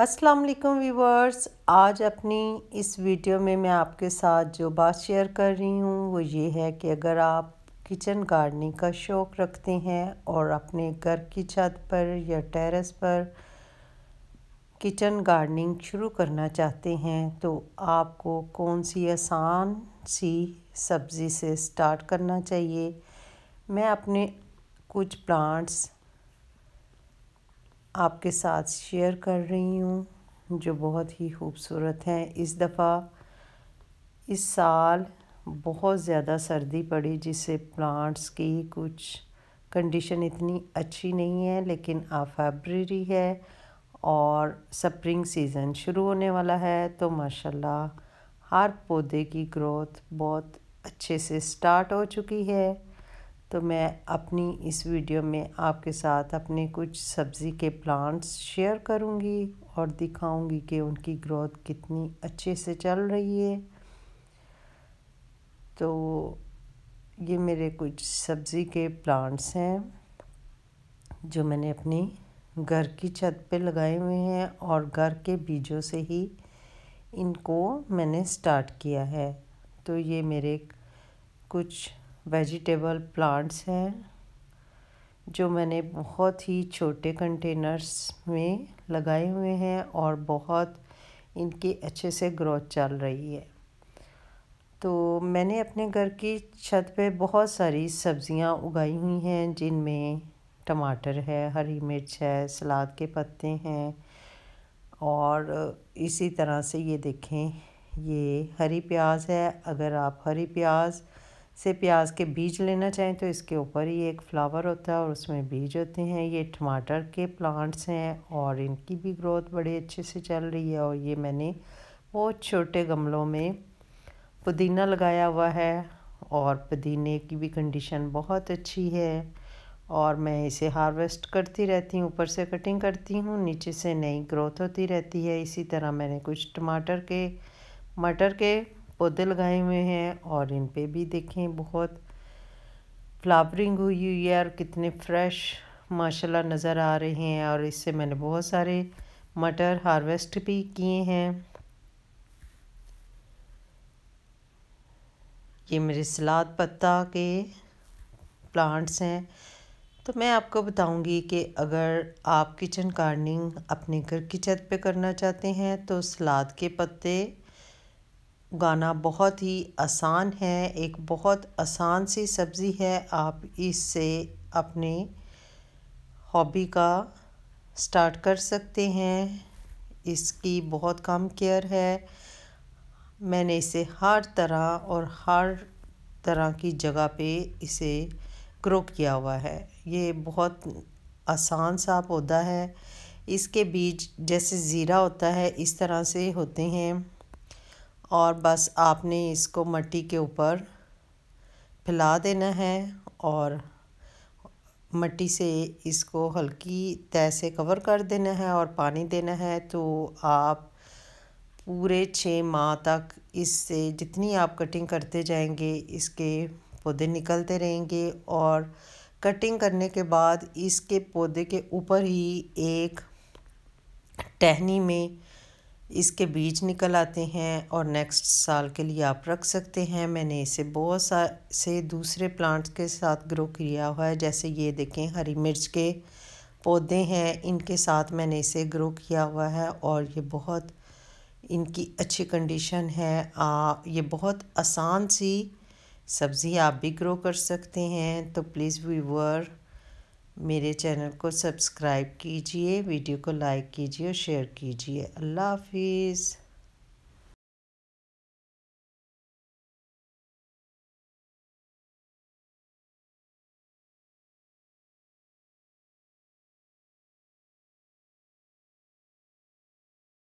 अस्सलाम वालेकुम व्यूवर्स आज अपनी इस वीडियो में मैं आपके साथ जो बात शेयर कर रही हूँ वो ये है कि अगर आप किचन गार्डनिंग का शौक़ रखते हैं और अपने घर की छत पर या टेरेस पर किचन गार्डनिंग शुरू करना चाहते हैं तो आपको कौन सी आसान सी सब्ज़ी से स्टार्ट करना चाहिए मैं अपने कुछ प्लांट्स आपके साथ शेयर कर रही हूँ जो बहुत ही खूबसूरत हैं इस दफ़ा इस साल बहुत ज़्यादा सर्दी पड़ी जिससे प्लांट्स की कुछ कंडीशन इतनी अच्छी नहीं है लेकिन आ फेबररी है और स्प्रिंग सीज़न शुरू होने वाला है तो माशाल्लाह हर पौधे की ग्रोथ बहुत अच्छे से स्टार्ट हो चुकी है तो मैं अपनी इस वीडियो में आपके साथ अपने कुछ सब्ज़ी के प्लांट्स शेयर करूंगी और दिखाऊंगी कि उनकी ग्रोथ कितनी अच्छे से चल रही है तो ये मेरे कुछ सब्ज़ी के प्लांट्स हैं जो मैंने अपनी घर की छत पे लगाए हुए हैं और घर के बीजों से ही इनको मैंने स्टार्ट किया है तो ये मेरे कुछ वेजिटेबल प्लांट्स हैं जो मैंने बहुत ही छोटे कंटेनर्स में लगाए हुए हैं और बहुत इनकी अच्छे से ग्रोथ चल रही है तो मैंने अपने घर की छत पे बहुत सारी सब्ज़ियाँ उगाई हुई हैं जिनमें टमाटर है हरी मिर्च है सलाद के पत्ते हैं और इसी तरह से ये देखें ये हरी प्याज है अगर आप हरी प्याज से प्याज के बीज लेना चाहें तो इसके ऊपर ही एक फ्लावर होता है और उसमें बीज होते हैं ये टमाटर के प्लांट्स हैं और इनकी भी ग्रोथ बड़े अच्छे से चल रही है और ये मैंने बहुत छोटे गमलों में पुदीना लगाया हुआ है और पुदीने की भी कंडीशन बहुत अच्छी है और मैं इसे हार्वेस्ट करती रहती हूँ ऊपर से कटिंग करती हूँ नीचे से नई ग्रोथ होती रहती है इसी तरह मैंने कुछ टमाटर के मटर के पौधे लगाए हुए हैं और इन पे भी देखें बहुत फ्लावरिंग हुई हुई है और कितने फ्रेश माशाल्लाह नज़र आ रहे हैं और इससे मैंने बहुत सारे मटर हार्वेस्ट भी किए हैं ये मेरे सलाद पत्ता के प्लांट्स हैं तो मैं आपको बताऊंगी कि अगर आप किचन गार्डनिंग अपने घर की छत पे करना चाहते हैं तो सलाद के पत्ते उगाना बहुत ही आसान है एक बहुत आसान सी सब्ज़ी है आप इससे अपने हॉबी का स्टार्ट कर सकते हैं इसकी बहुत कम केयर है मैंने इसे हर तरह और हर तरह की जगह पे इसे ग्रो किया हुआ है ये बहुत आसान सा पौधा है इसके बीज जैसे ज़ीरा होता है इस तरह से होते हैं और बस आपने इसको मट्टी के ऊपर फैला देना है और मट्टी से इसको हल्की तय से कवर कर देना है और पानी देना है तो आप पूरे छः माह तक इससे जितनी आप कटिंग करते जाएंगे इसके पौधे निकलते रहेंगे और कटिंग करने के बाद इसके पौधे के ऊपर ही एक टहनी में इसके बीज निकल आते हैं और नेक्स्ट साल के लिए आप रख सकते हैं मैंने इसे बहुत सा से दूसरे प्लांट्स के साथ ग्रो किया हुआ है जैसे ये देखें हरी मिर्च के पौधे हैं इनके साथ मैंने इसे ग्रो किया हुआ है और ये बहुत इनकी अच्छी कंडीशन है आ, ये बहुत आसान सी सब्ज़ी आप भी ग्रो कर सकते हैं तो प्लीज़ वीवर मेरे चैनल को सब्सक्राइब कीजिए वीडियो को लाइक कीजिए और शेयर कीजिए अल्लाह हाफिज़